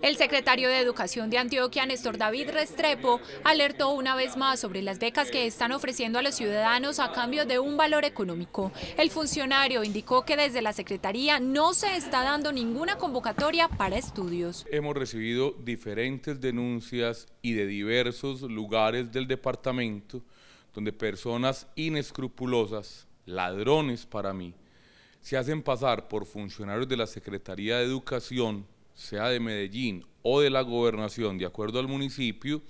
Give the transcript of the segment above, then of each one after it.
El secretario de Educación de Antioquia, Néstor David Restrepo, alertó una vez más sobre las becas que están ofreciendo a los ciudadanos a cambio de un valor económico. El funcionario indicó que desde la Secretaría no se está dando ninguna convocatoria para estudios. Hemos recibido diferentes denuncias y de diversos lugares del departamento donde personas inescrupulosas, ladrones para mí, se hacen pasar por funcionarios de la Secretaría de Educación sea de Medellín o de la gobernación, de acuerdo al municipio,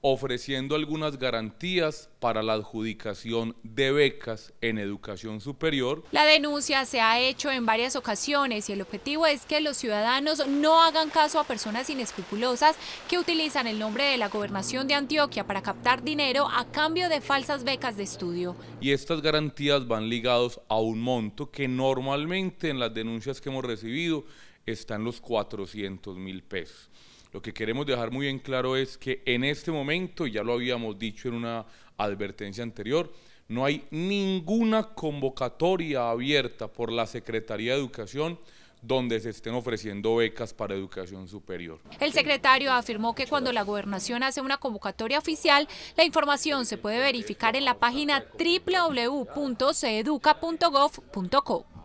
ofreciendo algunas garantías para la adjudicación de becas en educación superior. La denuncia se ha hecho en varias ocasiones y el objetivo es que los ciudadanos no hagan caso a personas inescrupulosas que utilizan el nombre de la gobernación de Antioquia para captar dinero a cambio de falsas becas de estudio. Y estas garantías van ligados a un monto que normalmente en las denuncias que hemos recibido están los 400 mil pesos. Lo que queremos dejar muy en claro es que en este momento, ya lo habíamos dicho en una advertencia anterior, no hay ninguna convocatoria abierta por la Secretaría de Educación donde se estén ofreciendo becas para educación superior. El secretario afirmó que cuando la gobernación hace una convocatoria oficial, la información se puede verificar en la página www.ceduca.gov.co.